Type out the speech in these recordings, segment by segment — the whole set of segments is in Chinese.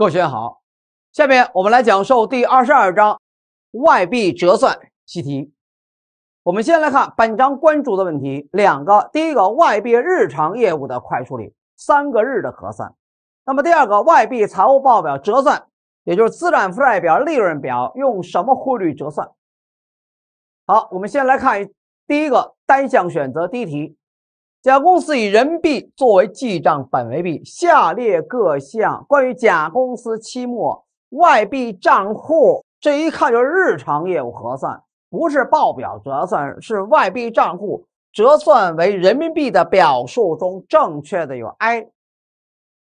各位学员好，下面我们来讲授第二十二章外币折算习题。我们先来看本章关注的问题两个，第一个外币日常业务的快处理，三个日的核算。那么第二个外币财务报表折算，也就是资产负债表、利润表用什么汇率折算？好，我们先来看第一个单项选择第一题。甲公司以人民币作为记账本位币。下列各项关于甲公司期末外币账户，这一看就是日常业务核算，不是报表折算，是外币账户折算为人民币的表述中正确的有：A.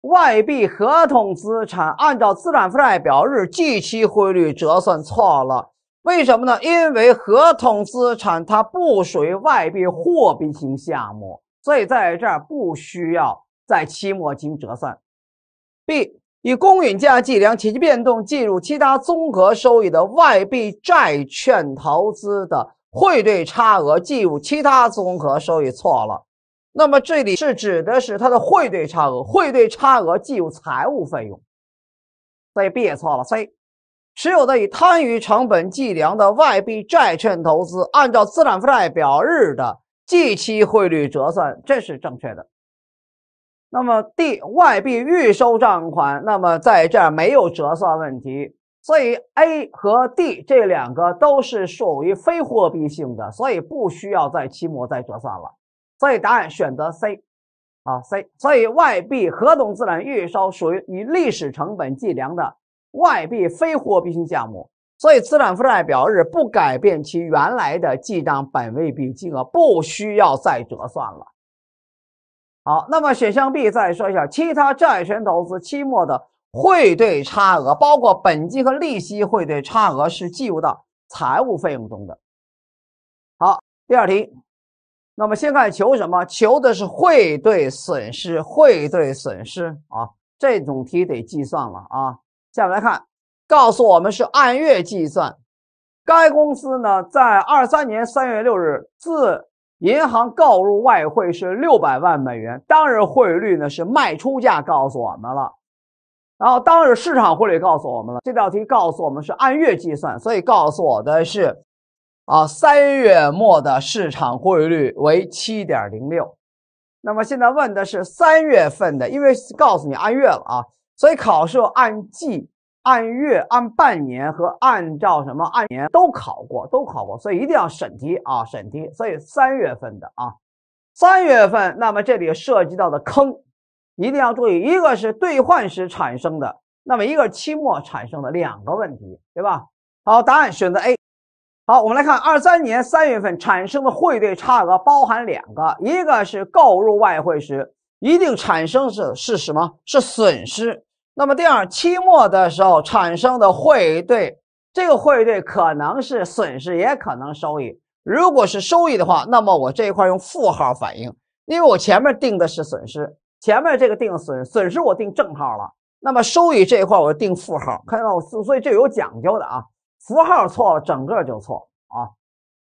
外币合同资产按照资产负债表日即期汇率折算错了。为什么呢？因为合同资产它不属于外币货币型项目。所以在这儿不需要在期末进行折算。B 以公允价计量体积变动计入其他综合收益的外币债券投资的汇兑差额计入其他综合收益错了。那么这里是指的是它的汇兑差额，汇兑差额计入财务费用。所以 B 也错了。C 持有的以摊余成本计量的外币债券投资按照资产负债表日的。计期汇率折算，这是正确的。那么 D 外币预收账款，那么在这儿没有折算问题，所以 A 和 D 这两个都是属于非货币性的，所以不需要在期末再折算了。所以答案选择 C 啊 C。所以外币合同资产预收属于以历史成本计量的外币非货币性项目。所以资产负债表日不改变其原来的记账本位币金额，不需要再折算了。好，那么选项 B 再说一下，其他债权投资期末的汇兑差额，包括本金和利息汇兑差额，是计入到财务费用中的。好，第二题，那么先看求什么？求的是汇兑损失，汇兑损失啊，这种题得计算了啊。下面来看。告诉我们是按月计算，该公司呢在二三年三月六日自银行购入外汇是六百万美元，当日汇率呢是卖出价告诉我们了，然后当日市场汇率告诉我们了。这道题告诉我们是按月计算，所以告诉我的是，啊三月末的市场汇率为七点零六，那么现在问的是三月份的，因为告诉你按月了啊，所以考试按季。按月、按半年和按照什么按年都考过，都考过，所以一定要审题啊，审题。所以三月份的啊，三月份，那么这里涉及到的坑一定要注意，一个是兑换时产生的，那么一个期末产生的两个问题，对吧？好，答案选择 A。好，我们来看二三年三月份产生的汇兑差额包含两个，一个是购入外汇时一定产生是是什么？是损失。那么第二期末的时候产生的汇兑，这个汇兑可能是损失，也可能收益。如果是收益的话，那么我这一块用负号反映，因为我前面定的是损失，前面这个定损损失我定正号了，那么收益这一块我定负号，看到我所以这有讲究的啊，符号错了整个就错啊。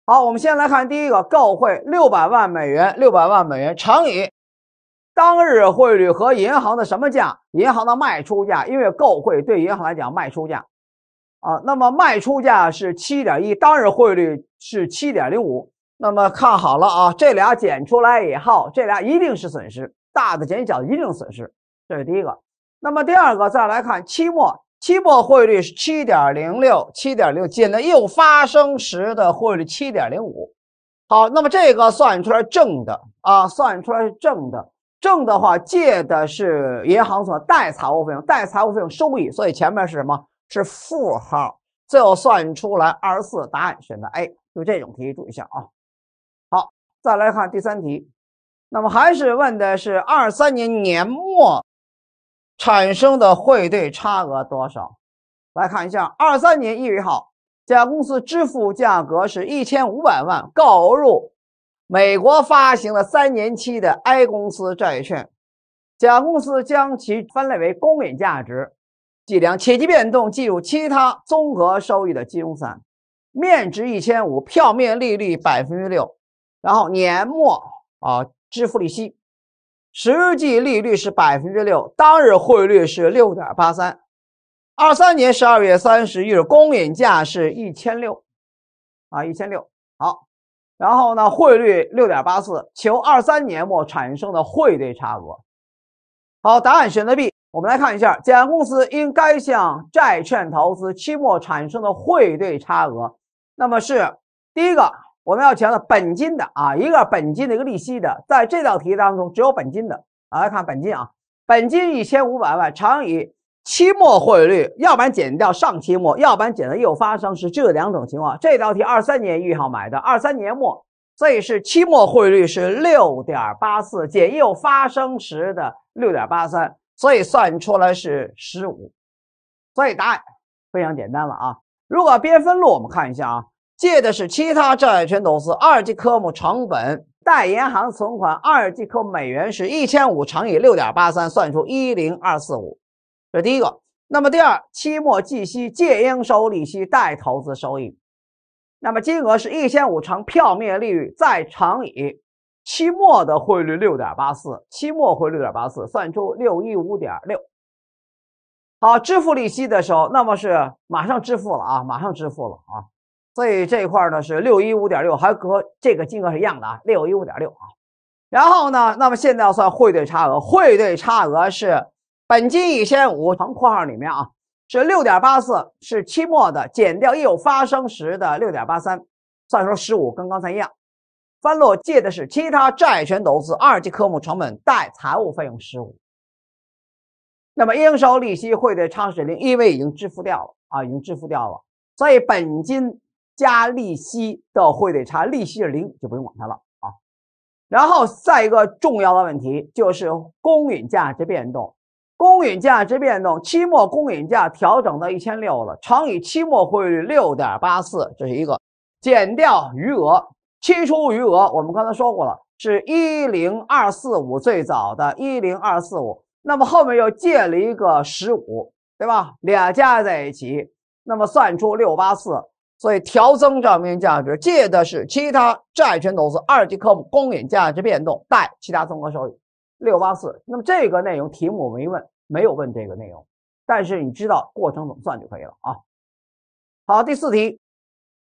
好，我们先来看第一个购汇六百万美元，六百万美元乘以。当日汇率和银行的什么价？银行的卖出价，因为购汇对银行来讲卖出价啊。那么卖出价是七点一，当日汇率是七点零五。那么看好了啊，这俩减出来以后，这俩一定是损失，大的减小一定损失。这是第一个。那么第二个，再来看期末，期末汇率是七点零六，七点六减的又发生时的汇率七点零五。好，那么这个算出来正的啊，算出来是正的。正的话，借的是银行所贷财务费用，贷财务费用收益，所以前面是什么？是负号，最后算出来二十四，答案选择 A。就这种题，注意一下啊。好，再来看第三题，那么还是问的是二三年年末产生的汇兑差额多少？来看一下，二三年一月号，甲公司支付价格是一千五百万购入。美国发行了三年期的 A 公司债券，甲公司将其分类为公允价值计量且其变动计入其他综合收益的金融资产，面值一千五，票面利率百分之六，然后年末啊支付利息，实际利率是百分之六，当日汇率是六点八三，二三年十二月三十一日公允价是一千六，啊一千六。然后呢？汇率六点八四，求二三年末产生的汇兑差额。好，答案选择 B。我们来看一下，甲公司应该向债券投资期末产生的汇兑差额，那么是第一个我们要讲的本金的啊，一个本金的一个利息的，在这道题当中只有本金的。来看本金啊，本金一千五百万乘以。期末汇率，要不然减掉上期末，要不然减到又发生时，这两种情况。这道题二三年一号买的，二三年末，所以是期末汇率是六点八四，减又发生时的六点八三，所以算出来是十五。所以答案非常简单了啊！如果边分录，我们看一下啊，借的是其他债权投资二级科目成本，贷银行存款二级科目美元是一千五乘以六点八三，算出一零二四五。这第一个，那么第二，期末计息借应收利息贷投资收益，那么金额是一千五乘票面利率再乘以期末的汇率六点八四，期末汇率六点八四，算出六一五点六。好，支付利息的时候，那么是马上支付了啊，马上支付了啊，所以这一块呢是六一五点六，还和这个金额是一样的啊，六一五点六啊。然后呢，那么现在要算汇兑差额，汇兑差额是。本金一千五乘括号里面啊是六点八四，是期末的减掉业务发生时的六点八三，算出十五，跟刚才一样。分洛借的是其他债权投资二级科目成本，贷财务费用十五。那么应收利息汇兑差是零，因为已经支付掉了啊，已经支付掉了，所以本金加利息的汇兑差，利息是零，就不用管它了啊。然后再一个重要的问题就是公允价值变动。公允价值变动，期末公允价调整到一千六了，乘以期末汇率六点八四，这是一个减掉余额，期初余额我们刚才说过了，是一零二四五，最早的一零二四五，那么后面又借了一个十五，对吧？俩加在一起，那么算出六八四，所以调增账面价值，借的是其他债权投资二级科目公允价值变动，贷其他综合收益。六八四，那么这个内容题目我没问，没有问这个内容，但是你知道过程怎么算就可以了啊。好，第四题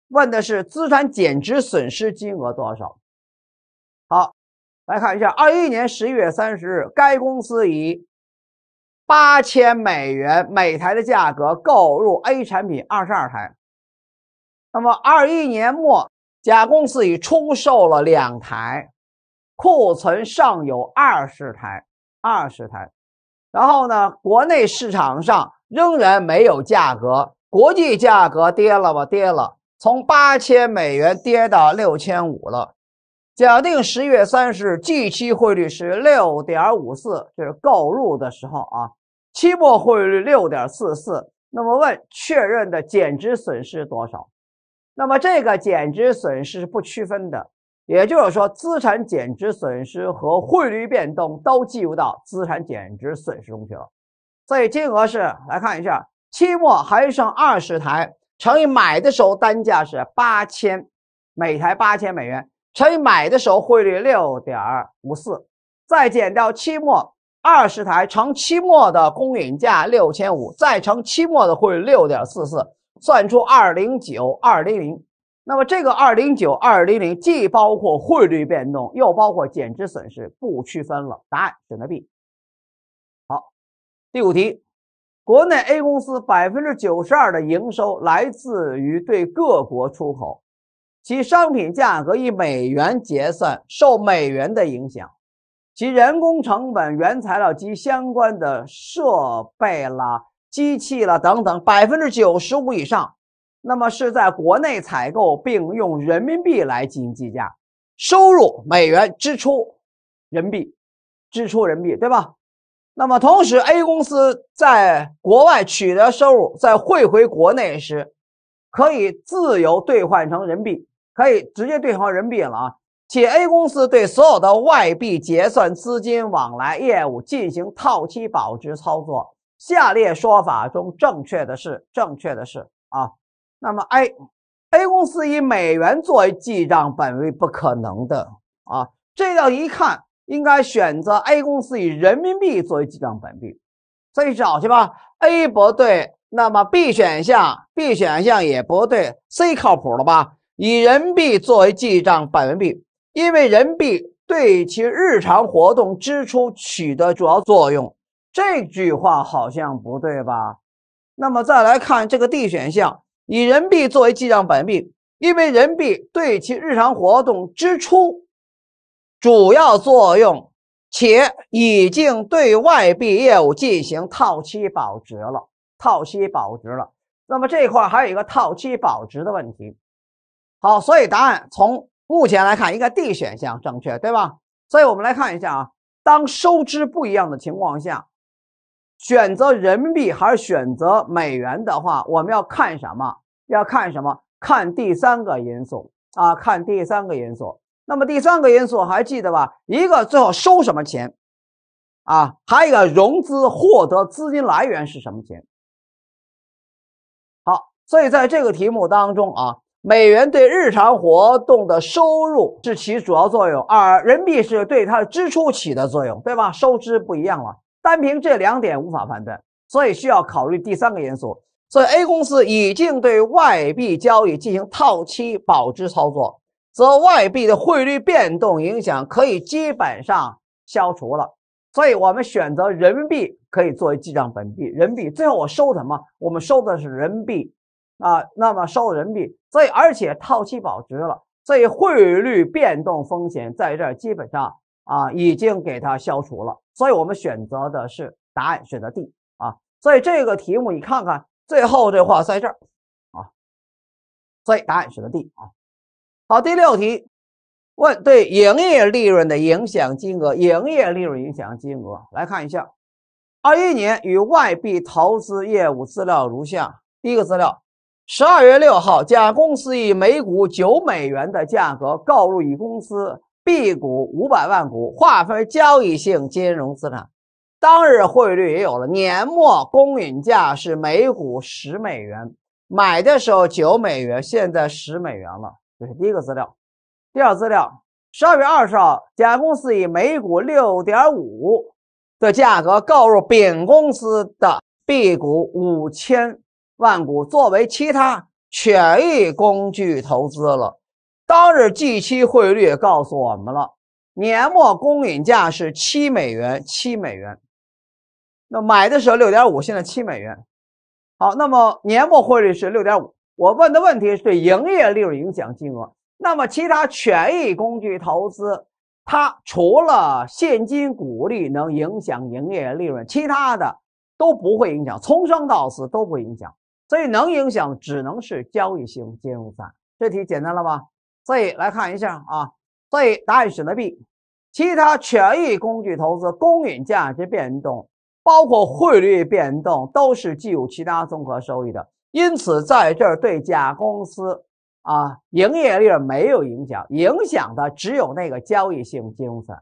问的是资产减值损失金额多少？好，来看一下，二一年十一月三十日，该公司以八千美元每台的价格购入 A 产品二十二台，那么二一年末，甲公司已出售了两台。库存尚有二十台，二十台，然后呢？国内市场上仍然没有价格，国际价格跌了吧？跌了，从八千美元跌到六千五了。假定十月三十日即期汇率是六点五四，就是购入的时候啊，期末汇率六点四四。那么问确认的减值损失多少？那么这个减值损失不区分的。也就是说，资产减值损失和汇率变动都计入到资产减值损失中去了。所以金额是来看一下，期末还剩二十台，乘以买的时候单价是八千，每台八千美元，乘以买的时候汇率六点五四，再减掉期末二十台乘期末的公允价六千五，再乘期末的汇率六点四四，算出二零九二零零。那么这个二零九二零零既包括汇率变动，又包括减值损失，不区分了。答案选择 B。好，第五题，国内 A 公司百分之九十二的营收来自于对各国出口，其商品价格以美元结算，受美元的影响，其人工成本、原材料及相关的设备啦、机器啦等等，百分之九十五以上。那么是在国内采购并用人民币来进行计价，收入美元，支出人民币，支出人民币，对吧？那么同时，A 公司在国外取得收入，在汇回国内时，可以自由兑换成人民币，可以直接兑换人民币了啊。且 A 公司对所有的外币结算资金往来业务进行套期保值操作。下列说法中正确的是，正确的是啊？那么，A，A 公司以美元作为记账本位不可能的啊。这要一看，应该选择 A 公司以人民币作为记账本位。再找去吧，A 不对，那么 B 选项，B 选项也不对，C 靠谱了吧？以人民币作为记账本位，因为人民币对其日常活动支出取得主要作用。这句话好像不对吧？那么再来看这个 D 选项。以人民币作为记账本币，因为人民币对其日常活动支出主要作用，且已经对外币业务进行套期保值了，套期保值了。那么这块还有一个套期保值的问题。好，所以答案从目前来看，应该 D 选项正确，对吧？所以我们来看一下啊，当收支不一样的情况下，选择人民币还是选择美元的话，我们要看什么？要看什么？看第三个因素啊，看第三个因素。那么第三个因素还记得吧？一个最后收什么钱啊？还有一个融资获得资金来源是什么钱？好，所以在这个题目当中啊，美元对日常活动的收入是起主要作用，而人民币是对它的支出起的作用，对吧？收支不一样了，单凭这两点无法判断，所以需要考虑第三个因素。所以 A 公司已经对外币交易进行套期保值操作，则外币的汇率变动影响可以基本上消除了。所以我们选择人民币可以作为记账本币，人民币最后我收什么？我们收的是人民币啊，那么收人民币，所以而且套期保值了，所以汇率变动风险在这儿基本上啊已经给它消除了。所以我们选择的是答案选择 D 啊。所以这个题目你看看。最后这话在这儿啊，所以答案选择 D 啊。好，第六题问对营业利润的影响金额，营业利润影响金额来看一下，二一年与外币投资业务资料如下：第一个资料，十二月六号，甲公司以每股九美元的价格购入乙公司 B 股五百万股，划分交易性金融资产。当日汇率也有了，年末公允价是每股十美元，买的时候九美元，现在十美元了。这是第一个资料。第二资料，十二月二十号，甲公司以每股六点五的价格购入丙公司的 B 股五千万股，作为其他权益工具投资了。当日即期汇率告诉我们了，年末公允价是七美元，七美元。那买的时候六点五，现在七美元。好，那么年末汇率是六点五。我问的问题是对营业利润影响金额。那么其他权益工具投资，它除了现金股利能影响营业利润，其他的都不会影响，从生到死都不影响。所以能影响只能是交易型金融资产。这题简单了吧？所以来看一下啊，所以答案选择 B。其他权益工具投资公允价值变动。包括汇率变动都是计入其他综合收益的，因此在这儿对甲公司啊营业利润没有影响，影响的只有那个交易性金融资产。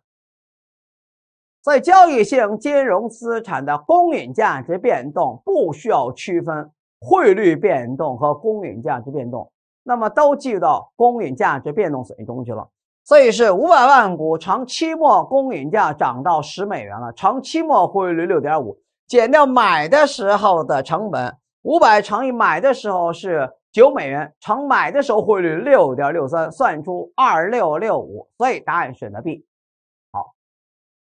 在交易性金融资产的公允价值变动不需要区分汇率变动和公允价值变动，那么都计入到公允价值变动损益中去了。所以是五百万股长期末公允价涨到十美元了，长期末汇率六点五，减掉买的时候的成本，五百乘以买的时候是九美元，乘买的时候汇率六点六三，算出二六六五，所以答案选择 B。好，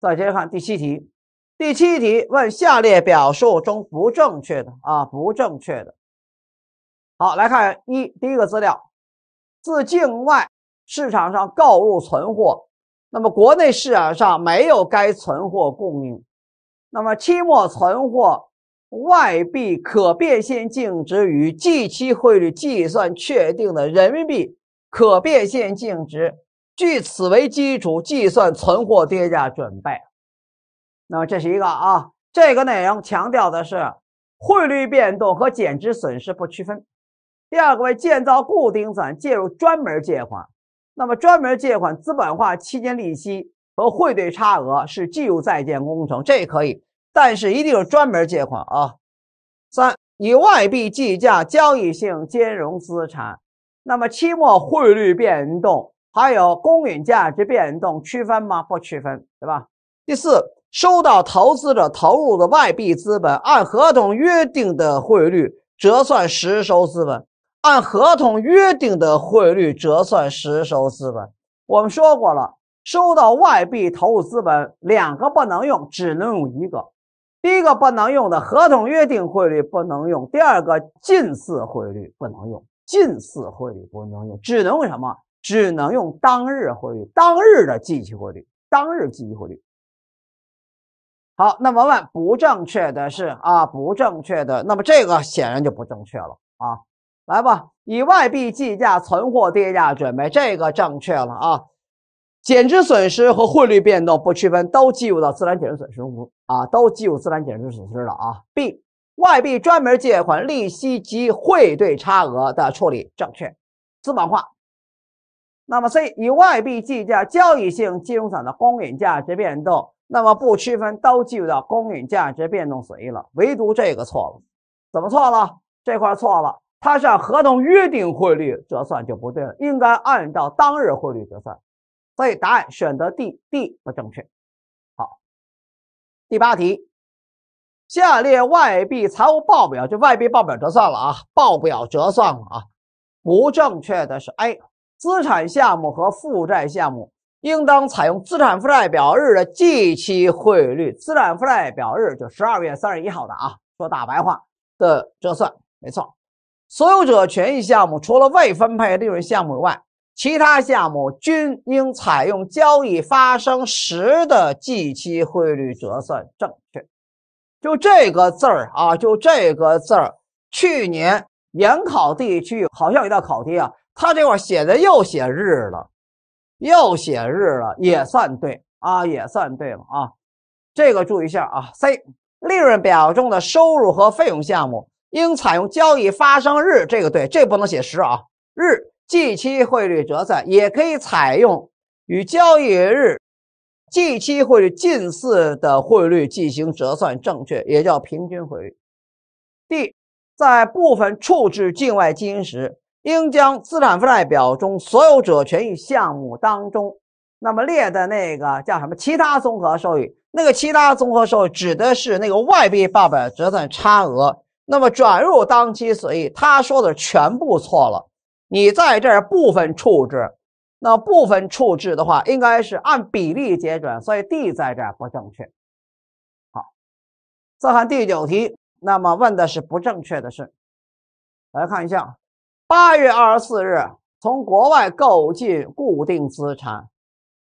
再接着看第七题，第七题问下列表述中不正确的啊，不正确的。好，来看一第一个资料，自境外。市场上购入存货，那么国内市场上没有该存货供应，那么期末存货外币可变现净值与计期汇率计算确定的人民币可变现净值，据此为基础计算存货跌价准备。那么这是一个啊，这个内容强调的是汇率变动和减值损失不区分。第二个为建造固定资产介入专门借款。那么，专门借款资本化期间利息和汇兑差额是计入在建工程，这可以，但是一定是专门借款啊。三，以外币计价交易性金融资产，那么期末汇率变动还有公允价值变动，区分吗？不区分，对吧？第四，收到投资者投入的外币资本，按合同约定的汇率折算实收资本。按合同约定的汇率折算实收资本。我们说过了，收到外币投入资本两个不能用，只能用一个。第一个不能用的合同约定汇率不能用，第二个近似汇率不能用，近似汇率不能用，只能用什么？只能用当日汇率，当日的即期汇率，当日即期汇率。好，那么问不正确的是啊，不正确的，那么这个显然就不正确了啊。来吧，以外币计价存货跌价准备这个正确了啊，减值损失和汇率变动不区分，都计入到资产减值损失中啊，都计入资产减值损失了啊。B 外币专门借款利息及汇兑差额的处理正确，资本化。那么 C 以外币计价交易性金融资产的公允价值变动，那么不区分都计入到公允价值变动损益了，唯独这个错了，怎么错了？这块错了。它按合同约定汇率折算就不对了，应该按照当日汇率折算。所以答案选择 D，D 不正确。好，第八题，下列外币财务报表就外币报表折算了啊，报表折算了啊，不正确的是 A，资产项目和负债项目应当采用资产负债表日的即期汇率，资产负债表日就十二月三十一号的啊，说大白话的折算没错。所有者权益项目除了未分配利润项目以外，其他项目均应采用交易发生时的即期汇率折算。正确，就这个字儿啊，就这个字儿。去年研考地区好像一道考题啊，他这块写的又写日了，又写日了，也算对啊，也算对了啊。这个注意一下啊。C 利润表中的收入和费用项目。应采用交易发生日这个对，这不能写时啊日计期汇率折算，也可以采用与交易日计期汇率近似的汇率进行折算，正确，也叫平均汇率。D 在部分处置境外经营时，应将资产负债表中所有者权益项目当中那么列的那个叫什么其他综合收益？那个其他综合收益指的是那个外币报表折算差额。那么转入当期损益，他说的全部错了。你在这儿部分处置，那部分处置的话，应该是按比例结转，所以 D 在这儿不正确。好，再看第九题，那么问的是不正确的是，来看一下，八月二十四日从国外购进固定资产，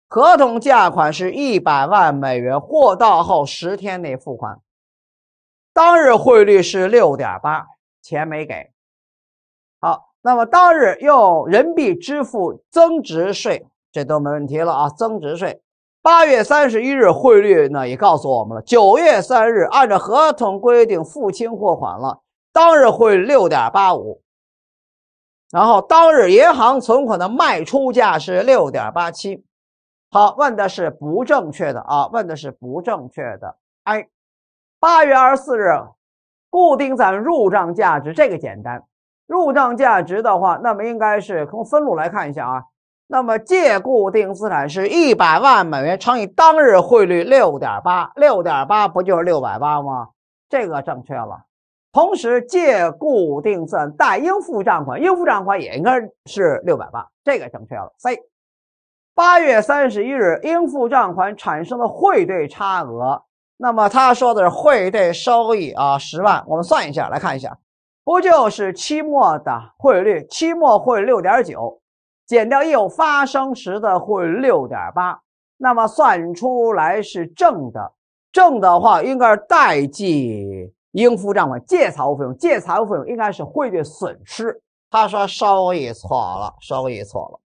合同价款是一百万美元，货到后十天内付款。当日汇率是六点八，钱没给。好，那么当日用人民币支付增值税，这都没问题了啊。增值税八月三十一日汇率呢也告诉我们了。九月三日按照合同规定付清货款了，当日汇率六点八五。然后当日银行存款的卖出价是六点八七。好，问的是不正确的啊，问的是不正确的哎，八月二十四日，固定资产入账价值这个简单，入账价值的话，那么应该是从分录来看一下啊。那么借固定资产是一百万美元乘以当日汇率六点八，六点八不就是六百八吗？这个正确了。同时借固定资产贷应付账款，应付账款也应该是六百八，这个正确了。C，八月三十一日应付账款产生的汇兑差额。那么他说的是汇兑收益啊，十万。我们算一下，来看一下，不就是期末的汇率？期末汇率六点九，减掉业务发生时的汇率六点八，那么算出来是正的。正的话，应该是贷记应付账款，借财务费用，借财务费用应该是汇兑损失。他说收益错了，收益错了。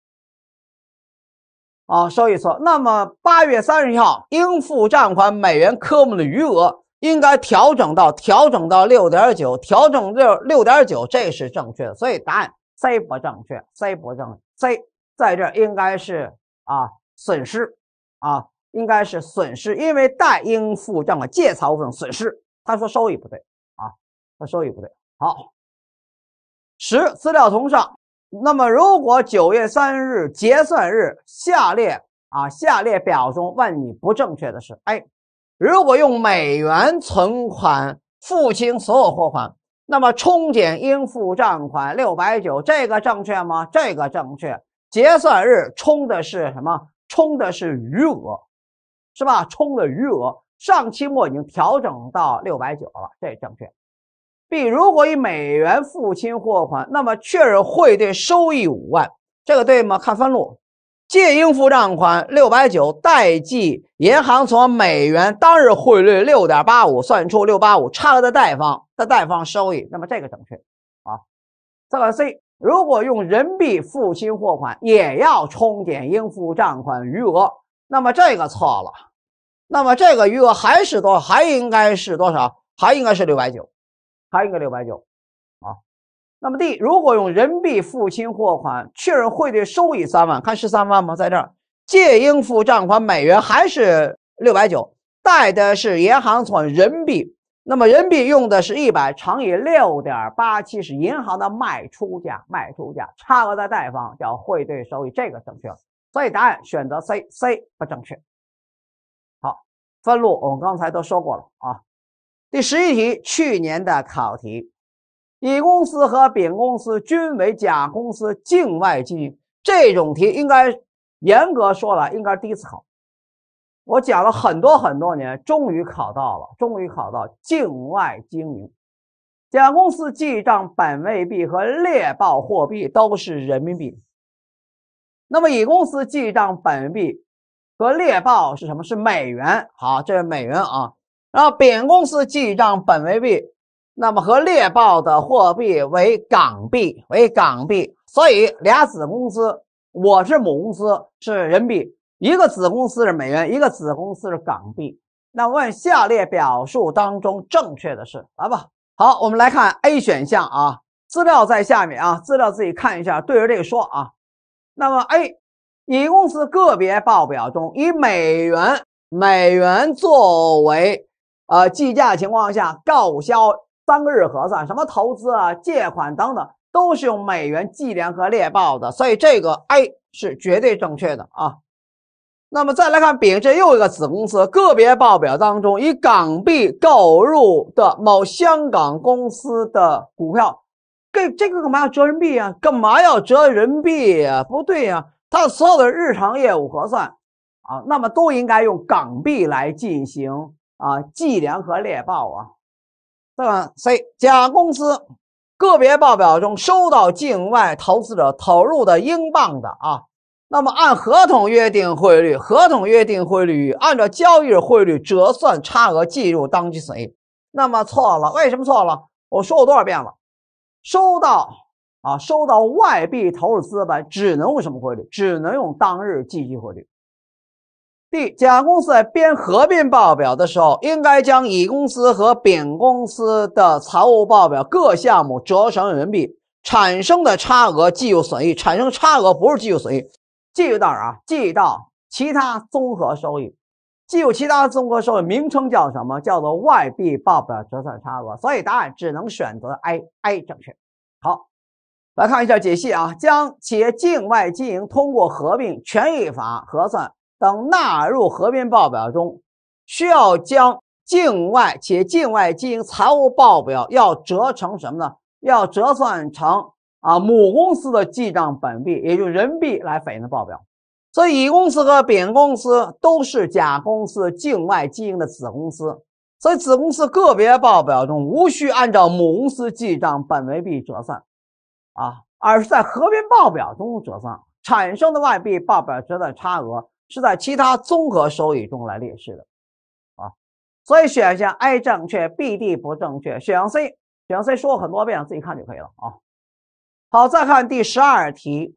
啊，收益错。那么八月三十一号应付账款美元科目的余额应该调整到调整到六点九，调整六六点九，这是正确的。所以答案 C 不正确，C 不正，C 确在这应该是啊损失，啊应该是损失，因为贷应付账款借财务费用损失。他说收益不对啊，他收益不对。好，十资料同上。那么，如果九月三日结算日，下列啊下列表中问你不正确的是，哎，如果用美元存款付清所有货款，那么冲减应付账款六百九，这个正确吗？这个正确。结算日冲的是什么？冲的是余额，是吧？冲的余额，上期末已经调整到六百九了，这正确。B 如果以美元付清货款，那么确认汇兑收益五万，这个对吗？看分录，借应付账款六百九，贷记银行，从美元当日汇率六点八五算出六八五，差额的贷方，的贷方收益，那么这个正确啊。再看 C，如果用人民币付清货款，也要冲减应付账款余额，那么这个错了。那么这个余额还是多，还应该是多少？还应该是六百九。还有一个六百九，啊，那么 D 如果用人民币付清货款，确认汇兑收益三万，看是三万吗？在这儿借应付账款美元还是六百九，贷的是银行存人民币，那么人民币用的是一百乘以六点八七是银行的卖出价，卖出价差额的贷方叫汇兑收益，这个正确所以答案选择 C，C 不正确。好，分录我们刚才都说过了啊。第十一题，去年的考题，乙公司和丙公司均为甲公司境外经营。这种题应该严格说来，应该是第一次考。我讲了很多很多年，终于考到了，终于考到境外经营。甲公司记账本位币和列报货币都是人民币。那么乙公司记账本币和列报是什么？是美元。好，这是美元啊。然后，丙公司记账本为币，那么和猎豹的货币为港币，为港币。所以俩子公司，我是母公司是人民币，一个子公司是美元，一个子公司是港币。那问下列表述当中正确的是？来吧，好，我们来看 A 选项啊，资料在下面啊，资料自己看一下，对着这个说啊。那么 A，乙公司个别报表中以美元美元作为呃，计价情况下，报销三个日核算，什么投资啊、借款等等，都是用美元计量和列报的，所以这个 A 是绝对正确的啊。那么再来看丙，这又一个子公司个别报表当中以港币购入的某香港公司的股票，这这个干嘛要折人民币啊？干嘛要折人民币？不对呀，它所有的日常业务核算啊，那么都应该用港币来进行。啊，计量和列报啊，对吧 C，甲公司个别报表中收到境外投资者投入的英镑的啊，那么按合同约定汇率，合同约定汇率按照交易日汇率折算差额计入当期损益，那么错了，为什么错了？我说过多少遍了？收到啊，收到外币投入资本只能用什么汇率？只能用当日计息汇率。D. 甲公司在编合并报表的时候，应该将乙公司和丙公司的财务报表各项目折成人民币，产生的差额计入损益。产生差额不是计入损益，计入到哪啊？计到其他综合收益。计入其他综合收益名称叫什么？叫做外币报表折算差额。所以答案只能选择 A，A 正确。好，来看一下解析啊，将企业境外经营通过合并权益法核算。等纳入合并报表中，需要将境外且境外经营财务报表要折成什么呢？要折算成啊母公司的记账本币，也就是人民币来反映的报表。所以，乙公司和丙公司都是甲公司境外经营的子公司，所以子公司个别报表中无需按照母公司记账本位币折算，啊，而是在合并报表中折算产生的外币报表折算差额。是在其他综合收益中来列示的啊，所以选项 A 正确，BD 不正确。选项 C，选项 C 说过很多遍，自己看就可以了啊。好，再看第十二题，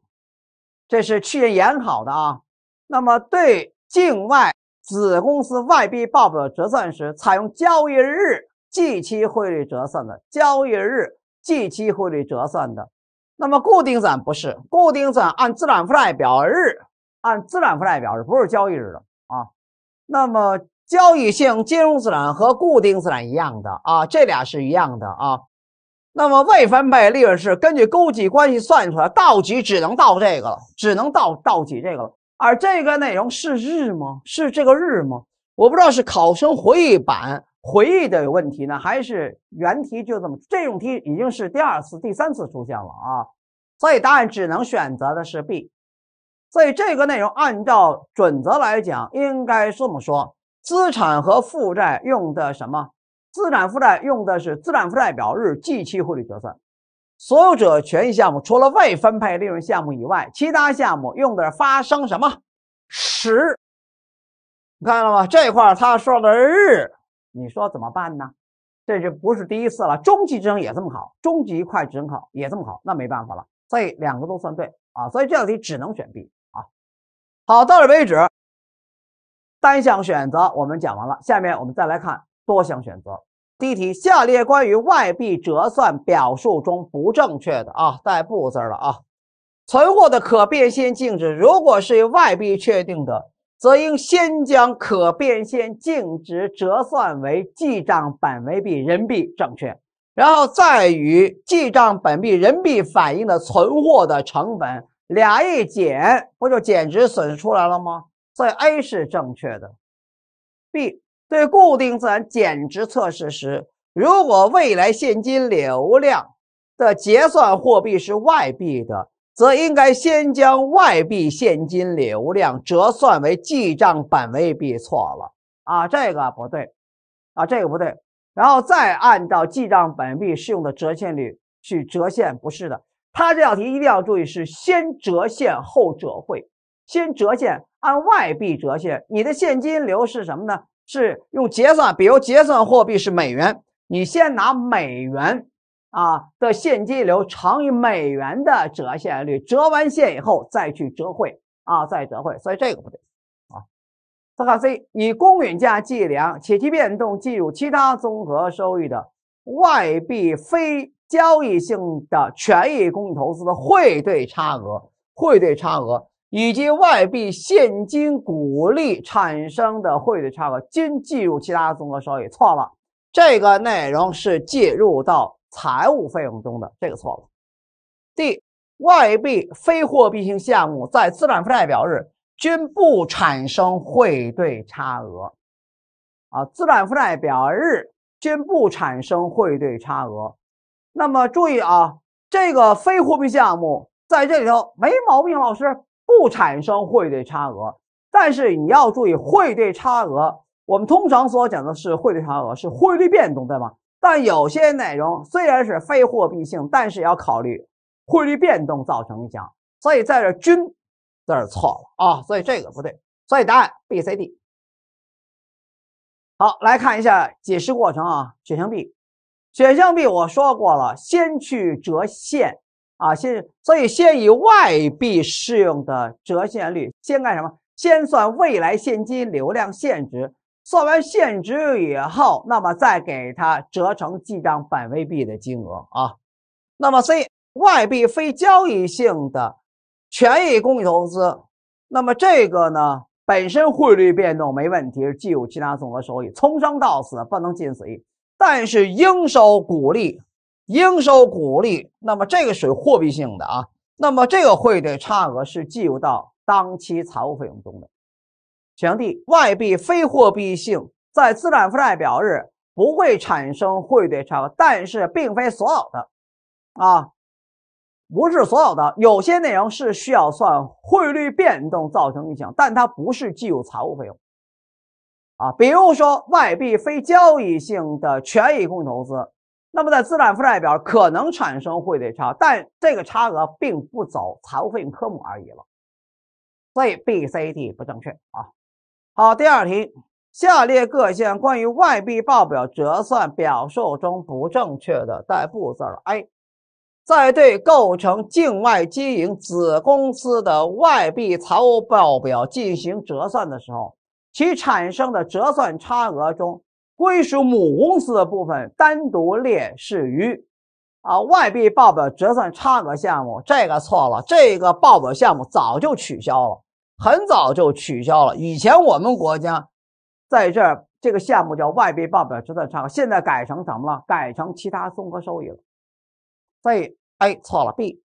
这是去年研考的啊。那么对境外子公司外币报表折算时，采用交易日即期汇率折算的，交易日即期汇率折算的。那么固定资产不是，固定资产按资产负债表日。按资产负债表是不是交易日的啊？那么交易性金融资产和固定资产一样的啊，这俩是一样的啊。那么未分配利润是根据勾稽关系算出来，到几只能到这个了，只能到到几这个了。而这个内容是日吗？是这个日吗？我不知道是考生回忆版回忆的有问题呢，还是原题就这么？这种题已经是第二次、第三次出现了啊，所以答案只能选择的是 B。所以这个内容按照准则来讲，应该这么说：资产和负债用的什么？资产负债用的是资产负债表日计期汇率折算。所有者权益项目除了未分配利润项目以外，其他项目用的是发生什么时？你看了吗？这块他说的是日，你说怎么办呢？这就不是第一次了，中级职称也这么考，中级会计职称考也这么考，那没办法了。所以两个都算对啊，所以这道题只能选 B。好，到这为止，单项选择我们讲完了。下面我们再来看多项选择。第一题，下列关于外币折算表述中不正确的啊，带不字了啊。存货的可变现净值，如果是外币确定的，则应先将可变现净值折算为记账本位币人民币，正确，然后再与记账本币人民币反映的存货的成本。俩一减，不就减值损失出来了吗？所以 A 是正确的。B 对固定资产减值测试时，如果未来现金流量的结算货币是外币的，则应该先将外币现金流量折算为记账本位币。错了啊，这个不对啊，这个不对。然后再按照记账本币适用的折现率去折现，不是的。它这道题一定要注意是先折现后折汇，先折现按外币折现，你的现金流是什么呢？是用结算，比如结算货币是美元，你先拿美元啊的现金流乘以美元的折现率，折完现以后再去折汇啊，再折汇，所以这个不对啊。再看 C，以公允价计量且其变动计入其他综合收益的外币非。交易性的权益工具投资的汇兑差额、汇兑差额以及外币现金股利产生的汇兑差额，均计入其他综合收益。错了，这个内容是计入到财务费用中的。这个错了。D. 外币非货币性项目在资产负债表日均不产生汇兑差额。啊，资产负债表日均不产生汇兑差额。那么注意啊，这个非货币项目在这里头没毛病，老师不产生汇率差额。但是你要注意，汇率差额我们通常所讲的是汇率差额是汇率变动，对吗？但有些内容虽然是非货币性，但是要考虑汇率变动造成影响。所以在这“均”字错了啊，所以这个不对。所以答案 B、C、D。好，来看一下解释过程啊，选项 B。选项 B 我说过了，先去折现啊，先所以先以外币适用的折现率先干什么？先算未来现金流量现值，算完现值以后，那么再给它折成记账本位币的金额啊。那么 C 外币非交易性的权益工具投资，那么这个呢本身汇率变动没问题，是计入其他综合收益，从生到死不能进损益。但是应收股利，应收股利，那么这个属于货币性的啊，那么这个汇兑差额是计入到当期财务费用中的。选项 D，外币非货币性在资产负债表日不会产生汇兑差额，但是并非所有的啊，不是所有的，有些内容是需要算汇率变动造成影响，但它不是计入财务费用。啊，比如说外币非交易性的权益性投资，那么在资产负债表可能产生汇兑差，但这个差额并不走财务费用科目而已了，所以 B、C、D 不正确啊。好，第二题，下列各项关于外币报表折算表述中不正确的带不字儿 A，在对构成境外经营子公司的外币财务报表进行折算的时候。其产生的折算差额中，归属母公司的部分单独列示于，啊，外币报表折算差额项目。这个错了，这个报表项目早就取消了，很早就取消了。以前我们国家在这这个项目叫外币报表折算差额，现在改成什么了？改成其他综合收益了。所以 A 错了，B，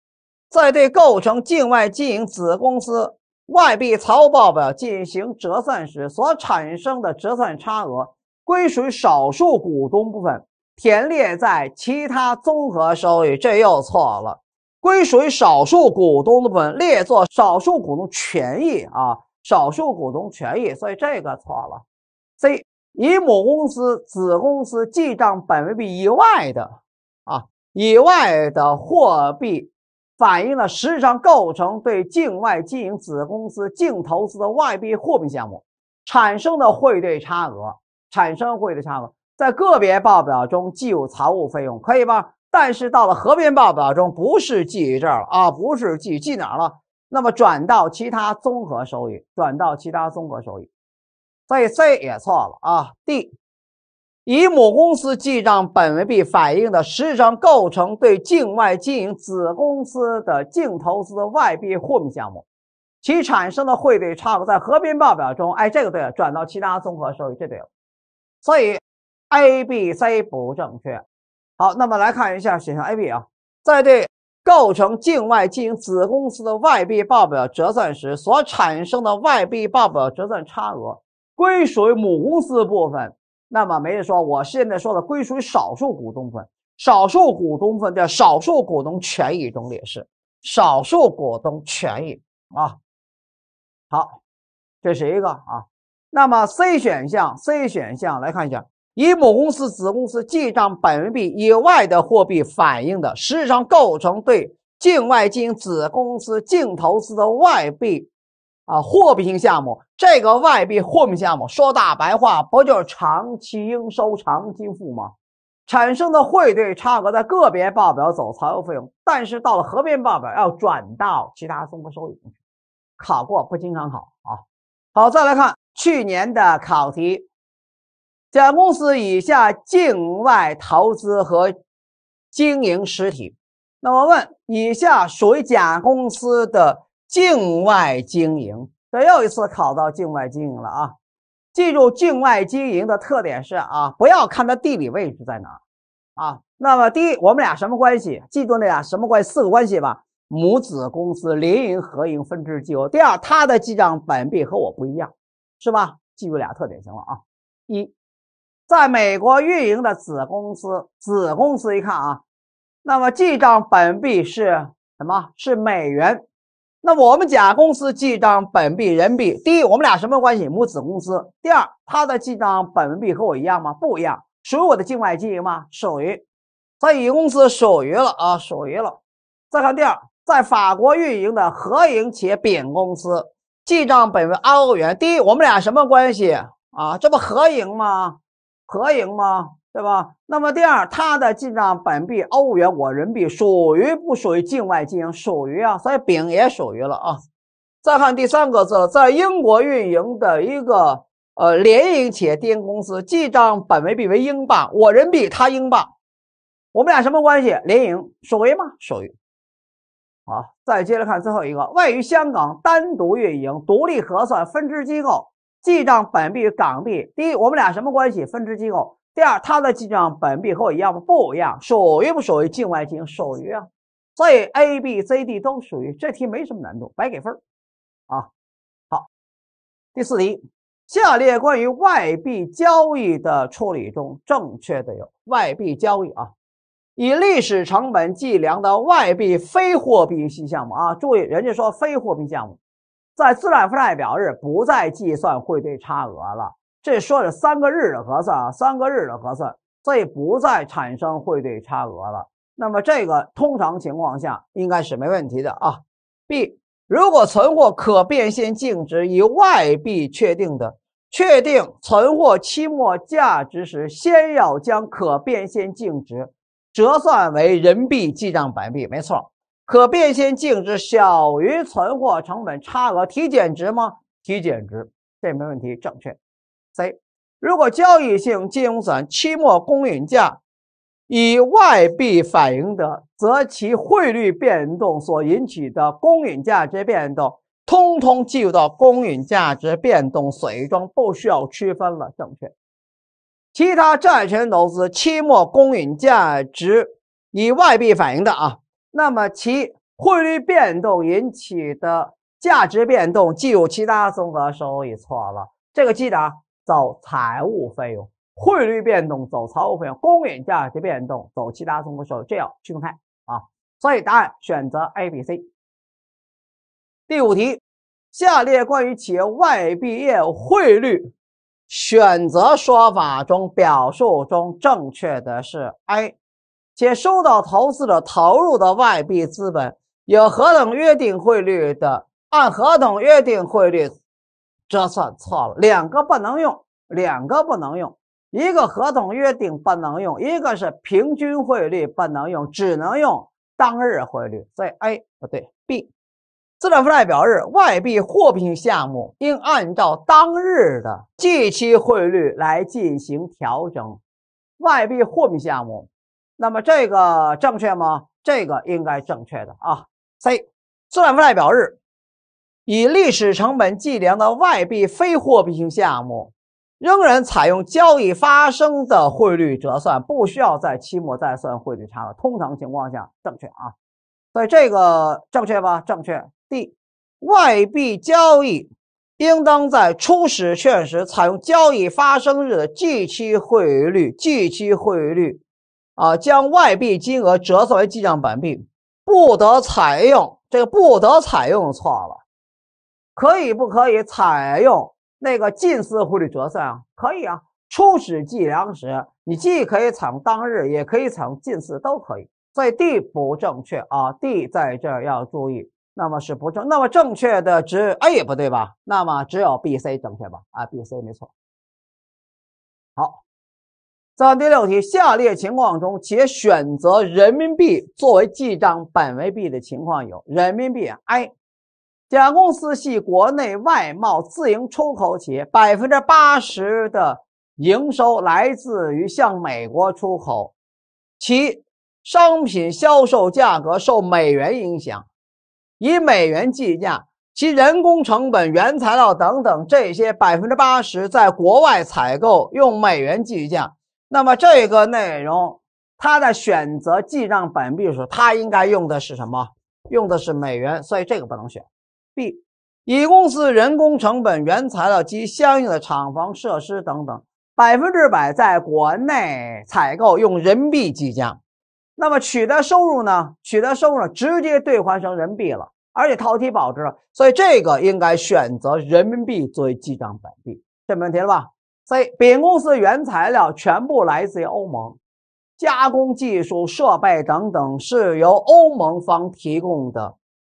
在对构成境外经营子公司。外币财务报表进行折算时所产生的折算差额，归属于少数股东部分，填列在其他综合收益，这又错了。归属于少数股东的部分列作少数股东权益啊，少数股东权益，所以这个错了。C 以母公司、子公司记账本位币以外的啊以外的货币。反映了实质上构成对境外经营子公司净投资的外币货币项目产生的汇兑差额，产生汇兑差额在个别报表中计入财务费用，可以吧？但是到了合并报表中，不是记于这儿了啊，不是记，记哪儿了？那么转到其他综合收益，转到其他综合收益。所以 C 也错了啊，D。以母公司记账本位币反映的，实际上构成对境外经营子公司的净投资外币货币项目，其产生的汇率差额在合并报表中，哎，这个对了，转到其他综合收益，这对了，所以 A、B、C 不正确。好，那么来看一下选项 A、B 啊，在对构成境外经营子公司的外币报表折算时所产生的外币报表折算差额，归属于母公司部分。那么没人说，我现在说的归属于少数股东分，少数股东分叫少数股东权益中列示，少数股东权益啊。好，这是一个啊。那么 C 选项，C 选项来看一下，以母公司子公司记账本币以外的货币反映的，实质上构成对境外经营子公司净投资的外币。啊，货币性项目，这个外币货币项目，说大白话，不就是长期应收、长期付吗？产生的汇兑差额在个别报表走财务费用，但是到了合并报表要转到其他综合收益去。考过，不经常考啊。好，再来看去年的考题。甲公司以下境外投资和经营实体，那么问以下属于甲公司的？境外经营，这又一次考到境外经营了啊！记住，境外经营的特点是啊，不要看它地理位置在哪啊。那么，第一，我们俩什么关系？记住那俩什么关系？四个关系吧：母子公司、联营、合营、分支机构。第二，它的记账本币和我不一样，是吧？记住俩特点，行了啊。一，在美国运营的子公司，子公司一看啊，那么记账本币是什么？是美元。那我们甲公司记账本币人民币，第一，我们俩什么关系？母子公司。第二，他的记账本币和我一样吗？不一样，属于我的境外经营吗？属于，在乙公司属于了啊，属于了。再看第二，在法国运营的合营企业丙公司，记账本为欧元。第一，我们俩什么关系啊？这不合营吗？合营吗？对吧？那么第二，它的进账本币欧元，我人民币属于不属于境外经营？属于啊，所以丙也属于了啊。再看第三个字，在英国运营的一个呃联营企业 D 公司，记账本位币为英镑，我人民币，它英镑，我们俩什么关系？联营，属于吗？属于。好，再接着看最后一个，位于香港单独运营、独立核算分支机构，记账本币港币。第一，我们俩什么关系？分支机构。第二，它的记账本币和我一样吗？不一样，属于不属于境外经营？属于啊，所以 A、B、C、D 都属于，这题没什么难度，白给分儿啊。好，第四题，下列关于外币交易的处理中正确的有：外币交易啊，以历史成本计量的外币非货币性项目啊，注意人家说非货币项目，在资产负债表日不再计算汇兑差额了。这说是三个日的核算啊，三个日的核算，所以不再产生汇兑差额了。那么这个通常情况下应该是没问题的啊。B，如果存货可变现净值以外币确定的，确定存货期末价值时，先要将可变现净值折算为人民币记账本币，没错。可变现净值小于存货成本差额提减值吗？提减值，这没问题，正确。C，如果交易性金融资产期末公允价以外币反映的，则其汇率变动所引起的公允价值变动，通通计入到公允价值变动损益中，不需要区分了，正确。其他债权投资期末公允价值以外币反映的啊，那么其汇率变动引起的价值变动计入其他综合收益，错了，这个记得啊，走财务费用，汇率变动走财务费用，公允价值变动走其他综合收益，这样区分啊。所以答案选择 A、B、C。第五题，下列关于企业外币业务汇率选择说法中表述中正确的是 A，且收到投资者投入的外币资本有何等约定汇率的，按合同约定汇率。这算错了，两个不能用，两个不能用，一个合同约定不能用，一个是平均汇率不能用，只能用当日汇率。所以 A 不对，B，资产负债表日外币货币项目应按照当日的即期汇率来进行调整，外币货币项目，那么这个正确吗？这个应该正确的啊。C，资产负债表日。以历史成本计量的外币非货币性项目，仍然采用交易发生的汇率折算，不需要在期末再算汇率差额。通常情况下，正确啊，所以这个正确吧？正确。D，外币交易应当在初始确认时采用交易发生日的即期汇率，即期汇率，啊，将外币金额折算为记账本币，不得采用这个不得采用错了。可以不可以采用那个近似汇率折算啊？可以啊，初始计量时你既可以采用当日，也可以采用近似，都可以。所以 D 不正确啊，D 在这儿要注意，那么是不正。那么正确的只 A 也不对吧？那么只有 B、C 正确吧？啊，B、C 没错。好，在第六题，下列情况中且选择人民币作为记账本位币的情况有人民币 A。甲公司系国内外贸自营出口企业，百分之八十的营收来自于向美国出口，其商品销售价格受美元影响，以美元计价。其人工成本、原材料等等这些百分之八十在国外采购，用美元计价。那么这个内容，他在选择记账本币时，他应该用的是什么？用的是美元，所以这个不能选。B，乙公司人工成本、原材料及相应的厂房设施等等，百分之百在国内采购，用人民币计价。那么取得收入呢？取得收入直接兑换成人民币了，而且套期保值，所以这个应该选择人民币作为记账本币，这没问题了吧？C，丙公司原材料全部来自于欧盟，加工技术设备等等是由欧盟方提供的，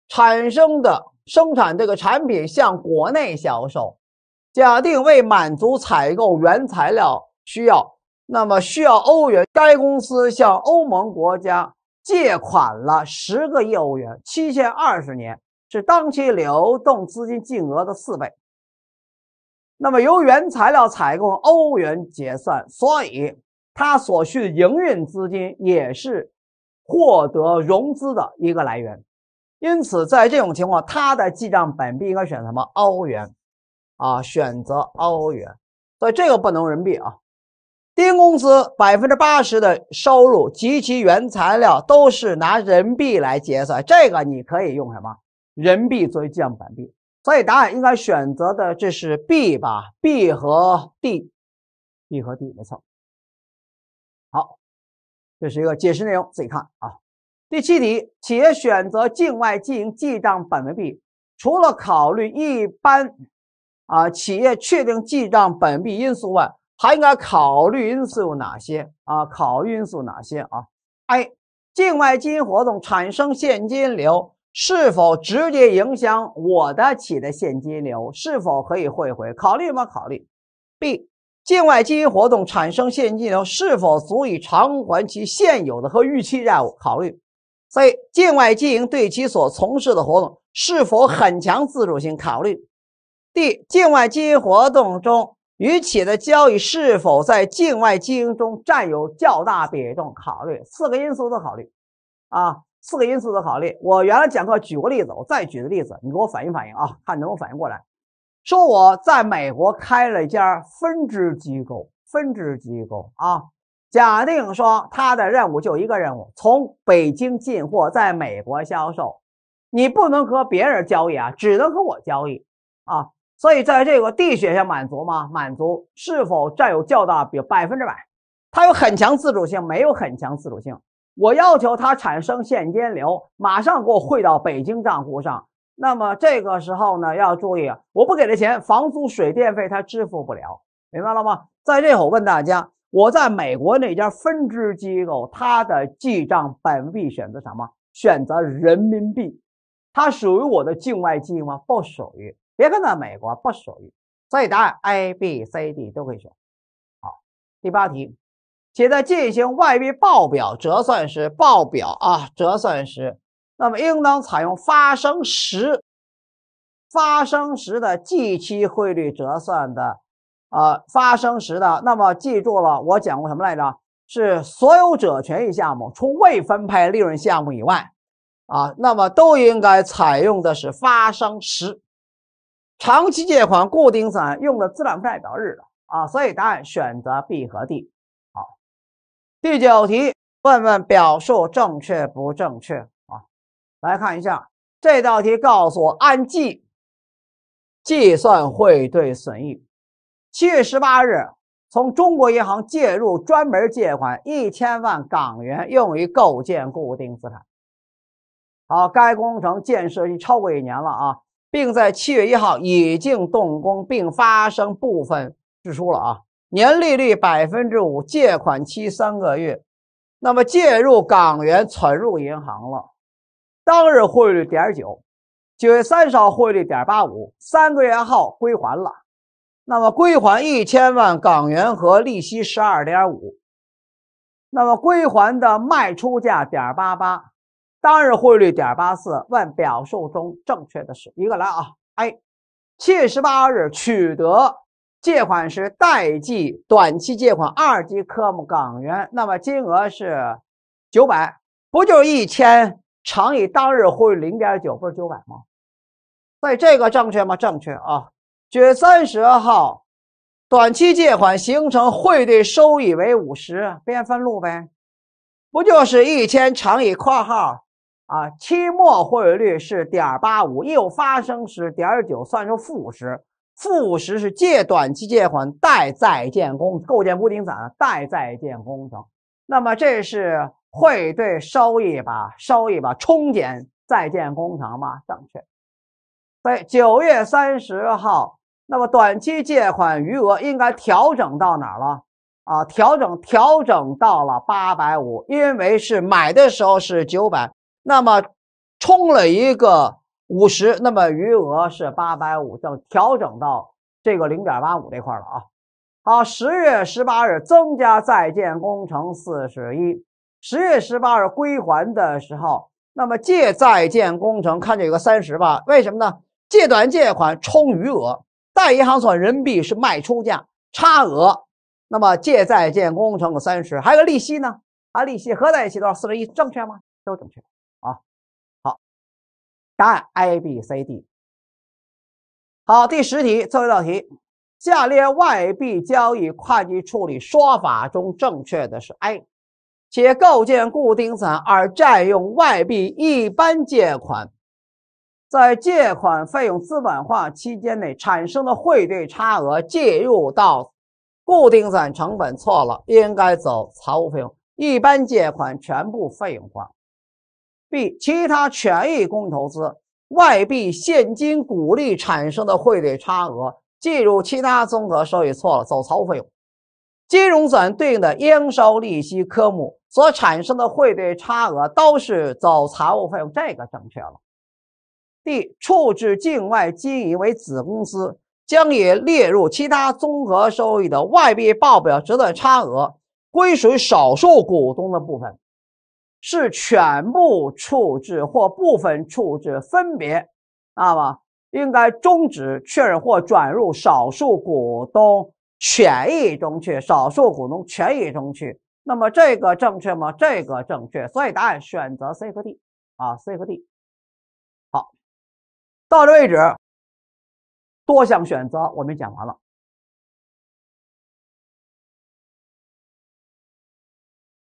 产生的。生产这个产品向国内销售，假定为满足采购原材料需要，那么需要欧元。该公司向欧盟国家借款了十个亿欧元，期限二十年，是当期流动资金净额的四倍。那么由原材料采购欧元结算，所以它所需营运资金也是获得融资的一个来源。因此，在这种情况，它的记账本币应该选什么？澳元啊，选择澳元。所以这个不能人民币啊。丁公司百分之八十的收入及其原材料都是拿人民币来结算，这个你可以用什么？人民币作为记账本币。所以答案应该选择的这是 B 吧？B 和 D，B 和 D 没错。好，这是一个解释内容，自己看啊。第七题，企业选择境外经营记账本位币，除了考虑一般，啊，企业确定记账本币因素外，还应该考虑因素有哪些？啊，考因素哪些？啊，A，境外经营活动产生现金流是否直接影响我的企业的现金流，是否可以汇回？考虑吗？考虑。B，境外经营活动产生现金流是否足以偿还其现有的和预期债务？考虑。C. 境外经营对其所从事的活动是否很强自主性考虑；D. 境外经营活动中与企业的交易是否在境外经营中占有较大比重考虑。四个因素都考虑，啊，四个因素都考虑。我原来讲课举过例子，我再举个例子，你给我反应反应啊，看能不能反应过来。说我在美国开了一家分支机构，分支机构啊。假定说他的任务就一个任务，从北京进货，在美国销售，你不能和别人交易啊，只能和我交易啊。所以在这个 D 选项满足吗？满足。是否占有较大比百分之百？它有很强自主性，没有很强自主性。我要求它产生现金流，马上给我汇到北京账户上。那么这个时候呢，要注意，我不给他钱，房租水电费他支付不了，明白了吗？在这我问大家。我在美国那家分支机构，它的记账本币选择什么？选择人民币，它属于我的境外经营吗？不属于，别看在美国，不属于。所以答案 A、B、C、D 都可以选。好，第八题，且在进行外币报表折算时，报表啊折算时，那么应当采用发生时，发生时的计期汇率折算的。呃，发生时的，那么记住了，我讲过什么来着？是所有者权益项目，除未分配利润项目以外，啊，那么都应该采用的是发生时。长期借款、固定资产用的资产负债表日的啊，所以答案选择 B 和 D。好，第九题，问问表述正确不正确啊？来看一下这道题，告诉我按计计算汇兑损益。七月十八日，从中国银行借入专门借款一千万港元，用于构建固定资产。好，该工程建设已超过一年了啊，并在七月一号已经动工，并发生部分支出了啊。年利率百分之五，借款期三个月。那么借入港元存入银行了，当日汇率点九，九月三十号汇率点八五，三个月后归还了。那么归还一千万港元和利息十二点五，那么归还的卖出价点八八，当日汇率点八四。问表述中正确的是一个来啊，A 七月十八日取得借款时贷记短期借款二级科目港元，那么金额是九百，不就是一千乘以当日汇率零点九不是九百吗？所以这个正确吗？正确啊。月三十号，短期借款形成汇兑收益为五十，编分录呗，不就是一千乘以括号啊？期末汇率是点八五，业务发生时点九，算成负五十，负五十是借短期借款，贷在建工，构建固定资产，贷在建工程。那么这是汇兑收益吧？收益吧，冲减在建工程吧？正确。在九月三十号，那么短期借款余额应该调整到哪儿了啊？调整调整到了八百五，因为是买的时候是九百，那么充了一个五十，那么余额是八百五，就调整到这个零点八五这块了啊。好，十月十八日增加在建工程四十一，十月十八日归还的时候，那么借在建工程看见有个三十吧？为什么呢？借短借款充余额，贷银行存人民币是卖出价差额，那么借在建工程三十，还有个利息呢，啊，利息合在一起多少四十一，正确吗？都正确啊。好，答案 A、B、C、D。好，第十题最后一道题，下列外币交易会计处理说法中正确的是 A，且构建固定资产而占用外币一般借款。在借款费用资本化期间内产生的汇兑差额计入到固定资产成本错了，应该走财务费用。一般借款全部费用化。B 其他权益工具投资外币现金股利产生的汇兑差额计入其他综合收益错了，走财务费用。金融产对应的应收利息科目所产生的汇兑差额都是走财务费用，这个正确了。D 处置境外经营为子公司，将也列入其他综合收益的外币报表折算差额，归属于少数股东的部分，是全部处置或部分处置分别那么应该终止确认或转入少数股东权益中去，少数股东权益中去。那么这个正确吗？这个正确，所以答案选择 C 和 D 啊，C 和 D。到这为止，多项选择我们讲完了。